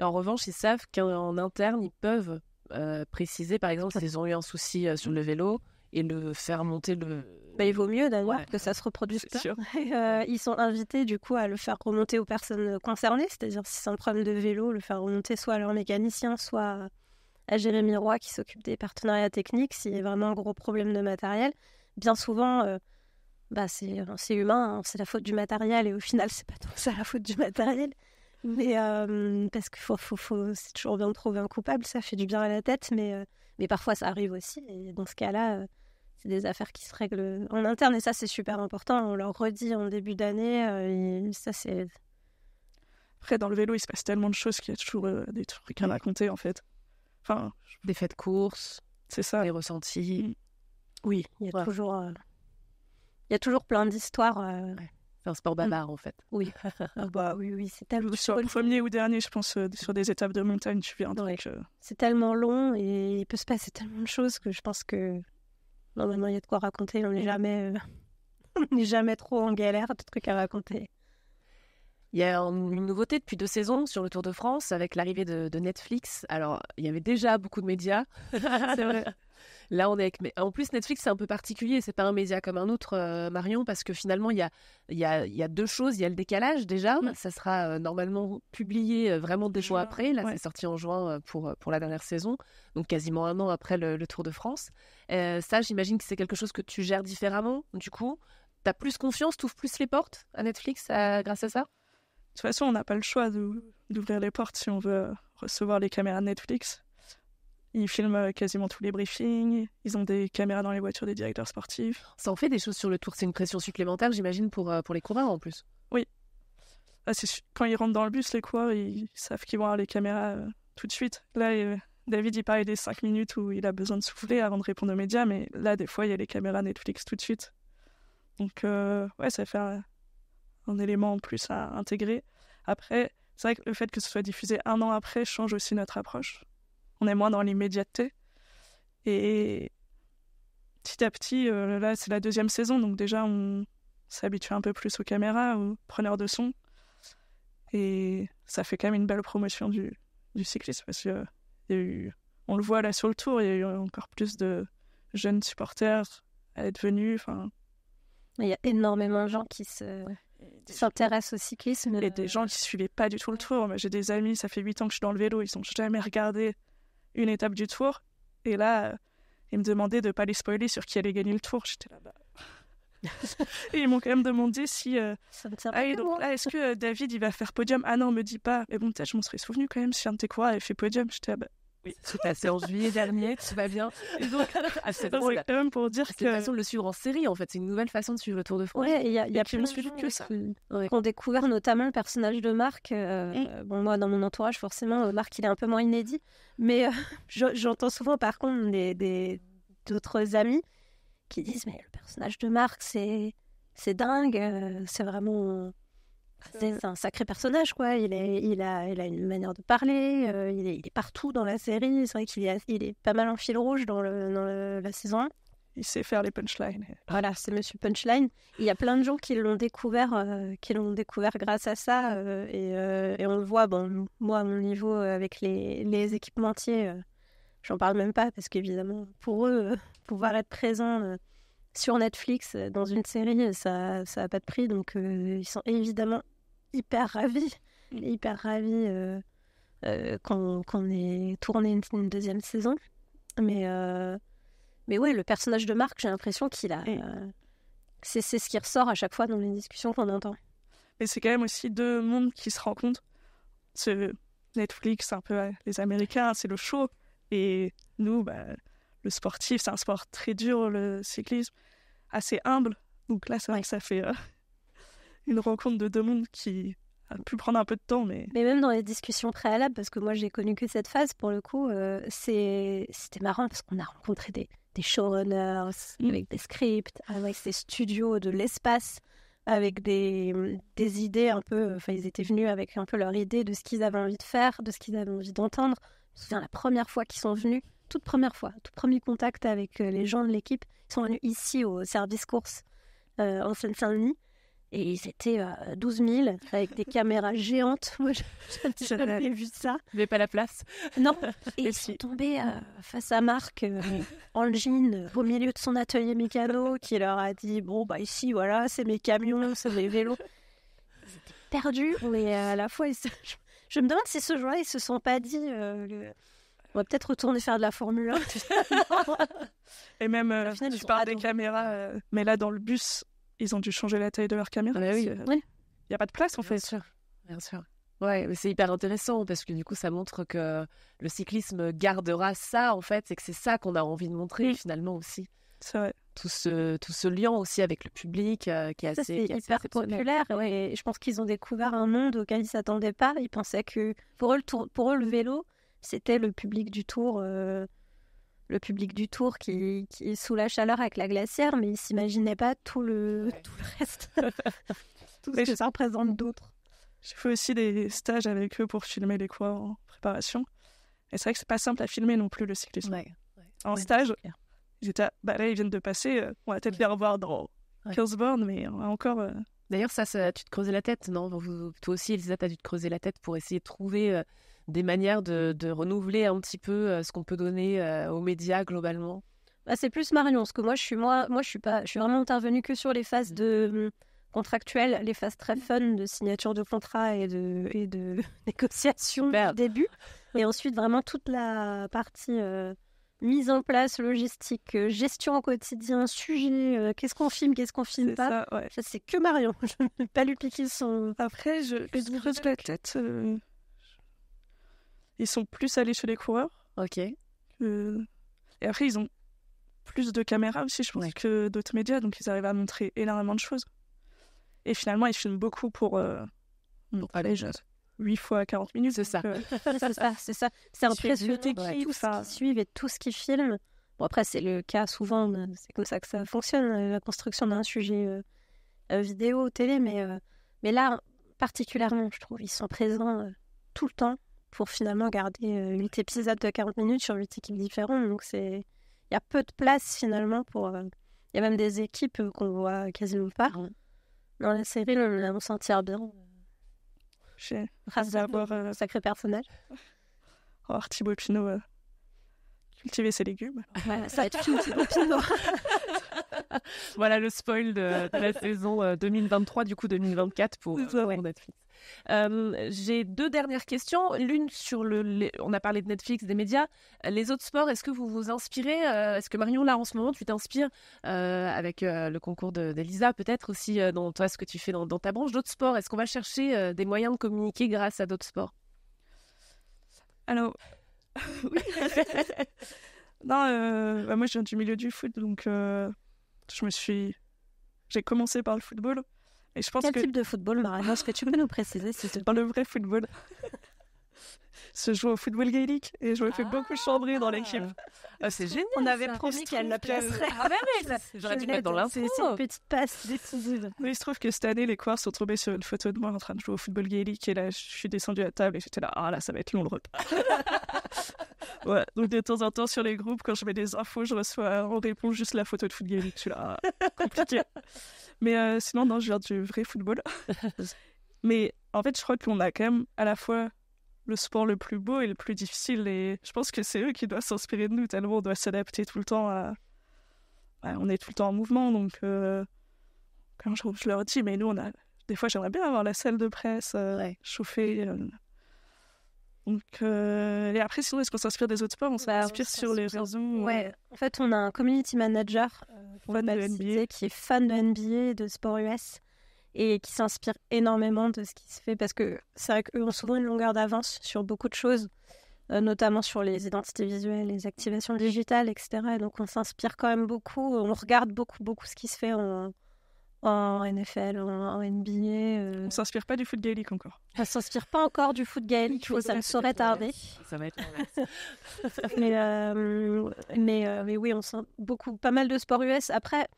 en revanche, ils savent qu'en interne, ils peuvent euh, préciser, par exemple, s'ils ont eu un souci euh, sur le mm. vélo et le faire monter le. Bah, il vaut mieux d'avoir que ça se reproduise euh, ils sont invités du coup à le faire remonter aux personnes concernées, c'est-à-dire si c'est un problème de vélo, le faire remonter soit à leur mécanicien, soit à Jérémy Roy qui s'occupe des partenariats techniques s'il y a vraiment un gros problème de matériel. Bien souvent, euh, bah c'est, euh, humain, hein, c'est la faute du matériel et au final, c'est pas tant ça la faute du matériel. Mais euh, parce que faut, faut, faut, c'est toujours bien de trouver un coupable, ça fait du bien à la tête, mais, mais parfois ça arrive aussi. Et dans ce cas-là, c'est des affaires qui se règlent en interne et ça, c'est super important. On leur redit en début d'année, ça, c'est. Après, dans le vélo, il se passe tellement de choses qu'il y a toujours des trucs à raconter en fait. Enfin, des faits de course, c'est ça, les ressentis. Mm. Oui, il y a toujours, euh, il y a toujours plein d'histoires. Euh, c'est un sport bavard mm. en fait. Oui, ah bah oui, oui, c'est tellement. Sur le premier ou dernier, je pense, euh, sur des étapes de montagne, tu viens. C'est tellement long et il peut se passer tellement de choses que je pense que non, maintenant il y a de quoi raconter. On n'est mm. jamais, en n'est jamais trop en galère de trucs à raconter. Il y a une nouveauté depuis deux saisons sur le Tour de France avec l'arrivée de, Netflix. Alors, il y avait déjà beaucoup de médias. c'est vrai. Là, on est avec... Mais en plus, Netflix, c'est un peu particulier. C'est pas un média comme un autre, euh, Marion, parce que finalement, il y a, y deux choses. Il y a le décalage, déjà. Mm. Ça sera euh, normalement publié euh, vraiment des mois après. Là, c'est sorti en juin pour, pour la dernière saison. Donc, quasiment un an après le, Tour de France. ça, j'imagine que c'est quelque chose que tu gères différemment, du coup. tu as plus confiance, ouvres plus les portes à Netflix grâce à ça de toute façon, on n'a pas le choix d'ouvrir les portes si on veut euh, recevoir les caméras de Netflix. Ils filment euh, quasiment tous les briefings, ils ont des caméras dans les voitures des directeurs sportifs. Ça en fait des choses sur le tour, c'est une pression supplémentaire, j'imagine, pour, euh, pour les coureurs en plus. Oui. Ah, quand ils rentrent dans le bus, les coureurs, ils savent qu'ils vont avoir les caméras tout de suite. Là, David, il parle des cinq minutes où il a besoin de souffler avant de répondre aux médias, mais là, des fois, il y a les caméras Netflix tout de suite. Donc, euh, ouais, ça fait un élément en plus à intégrer. Après, c'est vrai que le fait que ce soit diffusé un an après change aussi notre approche. On est moins dans l'immédiateté. Et petit à petit, euh, là, c'est la deuxième saison, donc déjà, on s'habitue un peu plus aux caméras, aux preneurs de son. Et ça fait quand même une belle promotion du, du cyclisme parce que on le voit là sur le tour, il y a eu encore plus de jeunes supporters à être venus. il y a énormément de gens qui se, s'intéresse au cyclisme. Et euh, des gens qui suivaient pas du tout le tour. J'ai des amis, ça fait 8 ans que je suis dans le vélo, ils n'ont jamais regardé une étape du tour. Et là, euh, ils me demandaient de pas les spoiler sur qui allait gagner le tour. J'étais là-bas. et ils m'ont quand même demandé si. Euh, ah, donc est-ce que David, il va faire podium Ah non, me dis pas. Mais bon, peut-être je m'en serais souvenu quand même si un de tes avait fait podium. J'étais là, bas oui. c'est En juillet dernier, tout va bien. Et donc, c'est quand même pour dire ah, que. C'est façon de le suivre en série, en fait. C'est une nouvelle façon de suivre le Tour de France. Oui, il y a, y de choses que ça. On ouais. découvert notamment le personnage de Marc. Euh, mm. euh, bon, moi, dans mon entourage, forcément, euh, Marc, il est un peu moins inédit. Mais j'entends souvent, par contre, des, d'autres amis qui disent Mais le personnage de Marc, c'est, c'est dingue. C'est vraiment c'est un sacré personnage, quoi. Il, est, il, a, il a une manière de parler, euh, il, est, partout dans la série. C'est vrai qu'il est, il est pas mal en fil rouge dans, le, dans la saison 1. Il sait faire les punchlines. Voilà, c'est Monsieur Punchline. Il y a plein de gens qui l'ont découvert, euh, qui l'ont découvert grâce à ça. Euh, et, on le voit, bon, moi, à mon niveau, avec les, les équipementiers, j'en parle même pas parce qu'évidemment, pour eux, pouvoir être présent sur Netflix euh, dans une série, euh, ça ça a pas de prix. Donc euh, ils sont évidemment hyper ravis, hyper ravis qu'on ait tourné une, une, deuxième saison. Mais mais ouais, le personnage de Marc, j'ai l'impression qu'il a. c'est ce qui ressort à chaque fois dans les discussions qu'on entend. Mais c'est quand même aussi deux mondes qui se rencontrent. Ce Netflix, un peu les Américains, c'est le show. Et nous, bah, le sportif, c'est un sport très dur, le cyclisme, assez humble. Donc là, c'est vrai que ça fait euh, une rencontre de deux mondes qui a pu prendre un peu de temps. Mais, mais même dans les discussions préalables, parce que moi, j'ai connu que cette phase, pour le coup, euh, c'était marrant parce qu'on a rencontré des, showrunners mm. avec des scripts, avec des studios de l'espace avec des, des, idées un peu. Enfin, ils étaient venus avec un peu leur idée de ce qu'ils avaient envie de faire, de ce qu'ils avaient envie d'entendre. Je me souviens la première fois qu'ils sont venus, toute première fois, tout premier contact avec euh, les gens de l'équipe. Ils sont venus ici au service course euh, en Seine-Saint-Denis. Et ils étaient 12 euh, 000 avec des caméras géantes. Moi, je n'avais vu ça. Mais pas la place. Non. Et, ils sont tombés face à Marc en jean au milieu de son atelier mécano qui leur a dit Bon, bah ici, voilà, c'est mes camions, c'est mes vélos. Ils étaient perdus, mais à la fois, je me demande si ce jour-là, ils se sont pas dit le... On va peut-être retourner faire de la Formule 1. et même, euh, tu parles des caméras, euh, mais là, dans le bus, ils ont dû changer la taille de leur caméra. Bah il Y n'y a pas de place, en fait. Sûr. Bien sûr. Ouais, mais c'est hyper intéressant parce que du coup, ça montre que le cyclisme gardera ça, en fait, C'est que c'est ça qu'on a envie de montrer, mm. finalement, aussi. C'est vrai. Tout ce, tout ce lien aussi avec le public euh, qui est assez, hyper populaire. je pense qu'ils ont découvert un monde auquel ils ne s'attendaient pas. Ils pensaient que pour eux, le tour, pour eux, le vélo, c'était le public du tour. Euh, le public du tour qui, qui, est sous la chaleur avec la glacière, mais il s'imaginait pas tout le, tout le reste, tout ça représente d'autres. J'ai fait aussi des stages avec eux pour filmer les cours en préparation. Et c'est vrai que c'est pas simple à filmer non plus le cyclisme. En stage, ils étaient, bah là ils viennent de passer, euh, on va peut-être les revoir dans 15 mais on euh, encore. D'ailleurs, ça, ça, tu te creuses la tête, non vous, Toi aussi, Elisa, tu as dû te creuser la tête pour essayer de trouver des manières de, de, renouveler un petit peu euh, ce qu'on peut donner euh, aux médias globalement bah, C'est plus Marion, parce que moi je suis moi, moi je suis pas, je suis vraiment intervenue que sur les phases de hum, contractuelles, les phases très fun de signature de contrat et de, et de négociation au début, et ensuite vraiment toute la partie euh, mise en place, logistique, gestion au quotidien, sujet, qu'est-ce qu'on filme, qu'est-ce qu'on filme pas. Ça, c'est que Marion. Je ne vais pas lui piquer son. Après, je, je creuse la tête ils sont plus allés chez les coureurs. Ok. Euh, et après, ils ont plus de caméras aussi, je pense, que d'autres médias. Donc, ils arrivent à montrer énormément de choses. Et finalement, ils filment beaucoup pour. Euh, bon, allez, 8 fois 40 minutes. Euh, c'est ça. c'est ça. C'est ça. C'est tout ça. ce suivent et tout ce qu'ils filment. Bon, après, c'est le cas souvent. C'est comme ça que ça fonctionne, euh, la construction d'un sujet vidéo vidéo, télé. Mais, mais là, particulièrement, je trouve, ils sont présents tout le temps pour finalement garder 8 euh, épisodes de 40 minutes sur 8 équipes différentes. Donc c'est il y a peu de place finalement pour euh, il y a même des équipes qu'on voit quasiment pas dans la série, on, on s'en tire bien. Euh, grâce à d'avoir un sacré personnage. Avoir oh, Thibaut Pinot cultiver ses légumes. ça va être Thibaut Pinot. voilà le spoil de, la saison 2023, euh, du coup 2024 pour, Netflix. Euh, j'ai deux dernières questions. L'une sur le, on a parlé de Netflix, des médias. Les autres sports, est-ce que vous vous inspirez euh, Est-ce que Marion, là en ce moment, tu t'inspires avec le concours d'Elisa, peut-être aussi dans toi ce que tu fais dans, ta branche d'autres sports Est-ce qu'on va chercher des moyens de communiquer grâce à d'autres sports Alors, non, bah, moi je viens du milieu du foot, donc je me suis. J'ai commencé par le football. Et je pense Quel type de football, Marianne Est-ce que tu peux nous préciser si Par le vrai football. se joue au football gaélique et je me fais beaucoup chambrer dans l'équipe. Ah, c'est génial. On avait promis qu'elle la placerait. Ah j'aurais dû mettre dans l'info. C'est une petite passe décisive. Mais il se trouve que cette année, les coureurs sont tombés sur une photo de moi en train de jouer au football gaélique et là, je suis descendue à table et j'étais là, ah là, ça va être long le repas. donc de temps en temps sur les groupes, quand je mets des infos, je reçois en réponse juste la photo de foot gaélique. Je suis là, ah, Mais euh, sinon, non, je viens du vrai football. Mais en fait, je crois qu'on a quand même à la fois le sport le plus beau et le plus difficile. Et je pense que c'est eux qui doivent s'inspirer de nous, tellement on doit s'adapter tout le temps à. on est tout le temps en mouvement, donc euh, quand je, leur dis, mais nous, on a. Des fois, j'aimerais bien avoir la salle de presse euh, chauffée. Euh, donc, et après, sinon, est-ce qu'on s'inspire des autres sports On bah, s'inspire sur les réseaux. Ouais. En fait, on a un community manager de NBA. qui est fan de NBA et de sport US et qui s'inspirent énormément de ce qui se fait parce que c'est vrai qu'eux ont souvent une longueur d'avance sur beaucoup de choses, euh, notamment sur les identités visuelles, les activations digitales, etc. donc on s'inspire quand même beaucoup, on regarde beaucoup, beaucoup ce qui se fait en, en NFL, en, NBA. On euh. On s'inspire pas du foot gaélique encore. On s'inspire pas encore du foot gaélique, ça, ça me saurait tarder. Ça va être mais, euh, mais, mais, oui, on sent beaucoup, pas mal de sports US. Après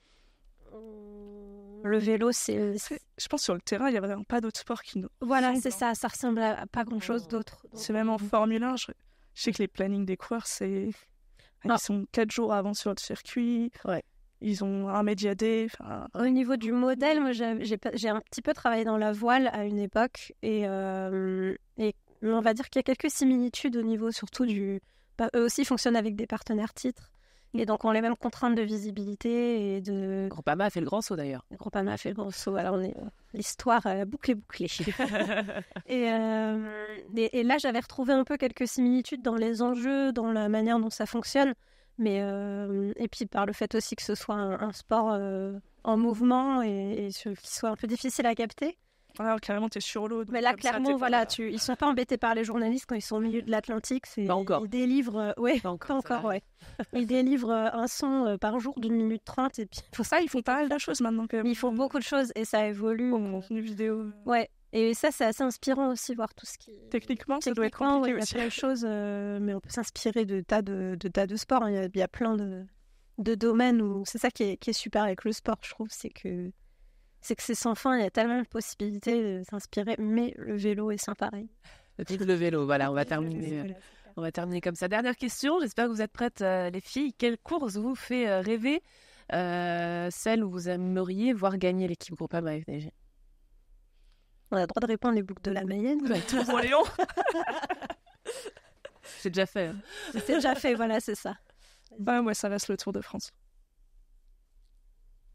le vélo, euh, c'est. Je pense que sur le terrain, il n'y a vraiment pas d'autres sports qui nous. Voilà, c'est ça. Ça ressemble à pas grand-chose oh. d'autre. C'est même en euh, Formule 1. Je, sais que les plannings des coureurs, c'est. Ah. Ils sont quatre jours avant sur le circuit. Ouais. Ils ont un médiadé. Fin... Au niveau du modèle, moi, j'ai un petit peu travaillé dans la voile à une époque. Et, euh, et on va dire qu'il y a quelques similitudes au niveau surtout du. Bah, eux aussi fonctionnent avec des partenaires titres. Et donc, on a les mêmes contraintes de visibilité et de. Groupama a fait le grand saut d'ailleurs. Groupama a fait le grand saut. Alors, on est... Euh, l'histoire euh, bouclée, bouclée. Euh, et, et, là, j'avais retrouvé un peu quelques similitudes dans les enjeux, dans la manière dont ça fonctionne. Mais, euh, et puis, par le fait aussi que ce soit un, sport en mouvement et, et, qui soit un peu difficile à capter. Ah, carrément, tu es sur l'eau. Mais là, clairement, voilà, tu... ils sont pas embêtés par les journalistes quand ils sont au milieu de l'Atlantique. C'est... encore. Ils délivrent, euh, ouais, encore, encore ouais. ils délivrent euh, un son euh, par jour d'une minute trente. Et puis... Pour ça, ils font pas mal de choses maintenant. Ils font beaucoup de choses et ça évolue. vidéo. Ouais. Et ça, c'est assez inspirant aussi, voir tout ce qui. Techniquement, ça doit être compliqué Il y a plein de choses, mais on peut s'inspirer de tas de, tas de sports. Hein. Il, y a, plein de, domaines où. C'est ça qui est, qui est super avec le sport, je trouve, c'est que c'est que c'est sans fin, il y a tellement de possibilités de s'inspirer, mais le vélo est sans pareil. Le vélo, voilà, on va terminer. Euh, on va terminer comme ça. Dernière question, j'espère que vous êtes prêtes, euh, les filles. Quelle course vous fait euh, rêver Celle où vous aimeriez voir gagner l'équipe Groupama FDG On a le droit de répondre les boucles de la Mayenne. Bah, c'est déjà fait. Hein. C'est déjà fait, voilà, c'est ça. Bah, moi, ça reste le Tour de France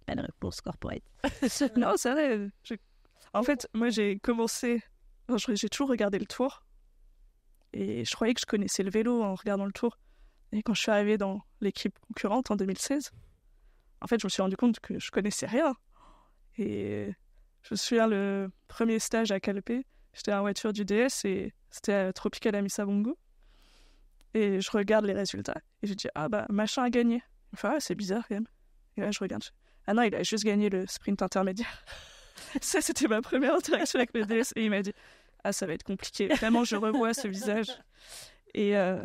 pas de réponse corporate. non, c'est vrai. En fait, moi, j'ai commencé. j'ai toujours regardé le tour. Et je croyais que je connaissais le vélo en regardant le tour. Et quand je suis arrivée dans l'équipe concurrente en 2016, en fait, je me suis rendu compte que je connaissais rien. Et je me souviens, le premier stage à Calpe, j'étais en voiture du DS et c'était à Tropical Amissa Et je regarde les résultats et je dis Ah bah, machin a gagné. Enfin, ah, c'est bizarre quand même. Et là, je regarde. Ah non, il a juste gagné le sprint intermédiaire. ça, c'était ma première interaction avec le Et il m'a dit Ah, ça va être compliqué. Vraiment, je revois ce visage. Et, euh,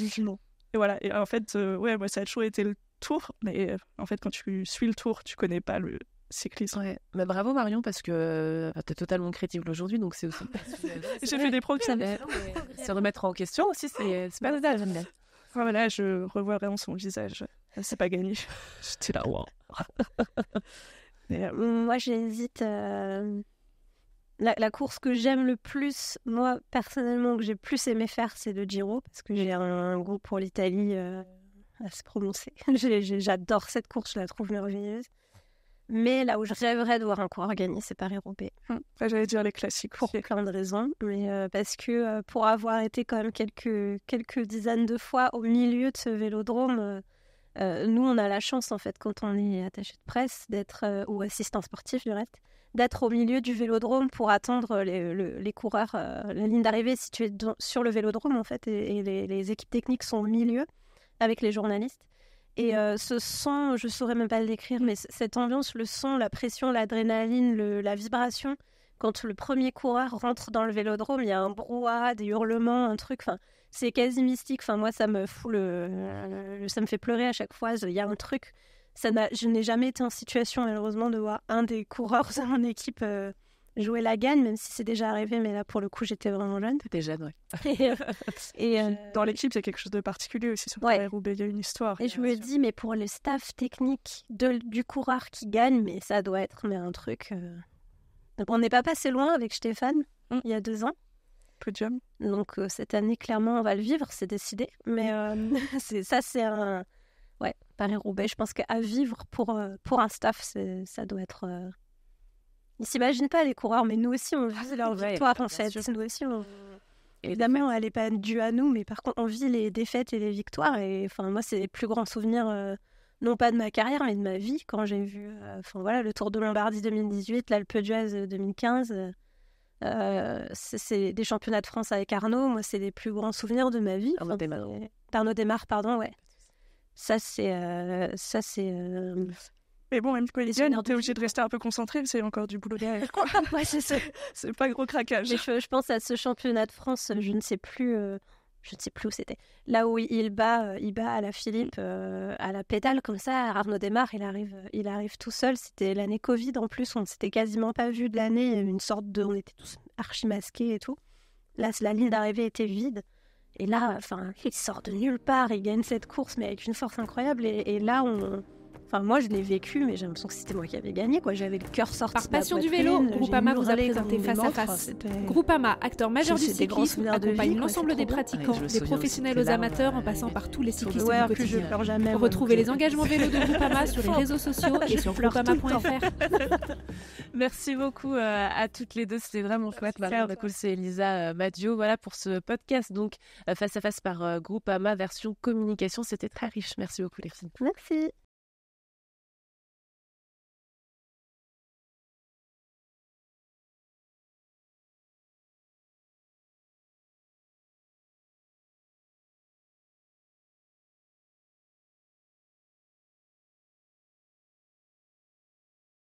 et voilà. Et en fait, euh, ouais, moi, ça a toujours été le tour. Mais euh, en fait, quand tu suis le tour, tu connais pas le, cyclisme. Ouais. bravo Marion, parce que euh, tu es totalement crédible aujourd'hui, donc c'est aussi. J'ai fait des progrès. Mais... Se remettre en question aussi, c'est pas normal. Voilà, je revois vraiment son visage. C'est pas gagné. J'étais là, wow. Euh, moi, j'hésite. Euh, la, course que j'aime le plus, moi personnellement, que j'ai plus aimé faire, c'est le Giro, parce que j'ai un, groupe goût pour l'Italie euh, à se prononcer. J'adore cette course, je la trouve merveilleuse. Mais là où je rêverais de voir un coureur gagner, c'est Paris-Roubaix. Hum, j'allais dire les classiques. Pour plein de raisons. Mais parce que pour avoir été quand même quelques, quelques dizaines de fois au milieu de ce vélodrome, euh, nous, on a la chance, en fait, quand on est attaché de presse, d'être, euh, ou assistant sportif du reste, d'être au milieu du vélodrome pour attendre euh, les, coureurs. la ligne d'arrivée est située sur le vélodrome, en fait, et, les, équipes techniques sont au milieu avec les journalistes. Et mmh. ce son, je saurais même pas le décrire, mais cette ambiance, le son, la pression, l'adrénaline, la vibration, quand le premier coureur rentre dans le vélodrome, il y a un brouhaha, des hurlements, un truc c'est quasi mystique. Enfin, moi, ça me fout le, ça me fait pleurer à chaque fois. Il y a un truc. Ça je n'ai jamais été en situation, malheureusement, de voir un des coureurs de mon équipe euh, jouer la gagne, même si c'est déjà arrivé. Mais là, pour le coup, j'étais vraiment jeune. T'étais jeune, oui. et, euh, euh, dans l'équipe, c'est quelque chose de particulier aussi c'est ouais. Roubaix. Il y a une histoire. Et je me dis, mais pour le staff technique du coureur qui gagne, mais ça doit être mais un truc. donc On n'est pas passé loin avec Stéphane mm. il y a deux ans. Donc euh, cette année, clairement, on va le vivre, c'est décidé. Mais euh, ça, c'est un... Ouais, Paris-Roubaix, je pense qu'à vivre pour, euh, pour un staff, ça doit être... Ils s'imaginent pas les coureurs, mais nous aussi, on ah, vit leur victoire, en fait. Nous aussi, on... Évidemment, elle n'est pas due à nous, mais par contre, on vit les défaites et les victoires. Et enfin, moi, c'est les plus grands souvenirs, non pas de ma carrière, mais de ma vie, quand j'ai vu enfin, voilà, le Tour de Lombardie 2018, l'Alpe d'Huez 2015. Euh, c'est des championnats de France avec Arnaud. Moi, c'est les plus grands souvenirs de ma vie. Arnaud nos Arnaud pardon, ouais. Ça, c'est. Euh, ça, c'est. Euh, mais bon, même me les es t'es obligé de rester un peu concentré, c'est encore du boulot derrière. c'est c'est pas gros craquage. je, pense à ce championnat de France, je ne sais plus je ne sais plus où c'était, là où il bat, euh, il bat à la Philippe, euh, à la pédale, comme ça, Arnaud démarre, il arrive, euh, il arrive tout seul. C'était l'année Covid en plus, on ne s'était quasiment pas vu de l'année, une sorte de. On était tous archi masqués et tout. Là, la ligne d'arrivée était vide. Et là, enfin, il sort de nulle part, il gagne cette course, mais avec une force incroyable. et là, on, moi, je l'ai vécu, mais j'ai l'impression que c'était moi qui avais gagné. Quoi. J'avais le cœur sorti. Par passion du vélo, Groupama vous a présenté face à face. Groupama, acteur majeur du cyclisme, accompagne l'ensemble des pratiquants, des professionnels aux amateurs, en passant par tous les cyclistes du quotidien. Retrouvez les engagements euh, vélo de Groupama sur les réseaux sociaux et sur groupama.fr. Merci beaucoup euh, à toutes les deux. C'était vraiment chouette. cool, c'est Elisa euh, Maggio. Voilà pour ce podcast. Donc, face à face par Groupama, version communication. C'était très riche. Merci beaucoup, les Merci.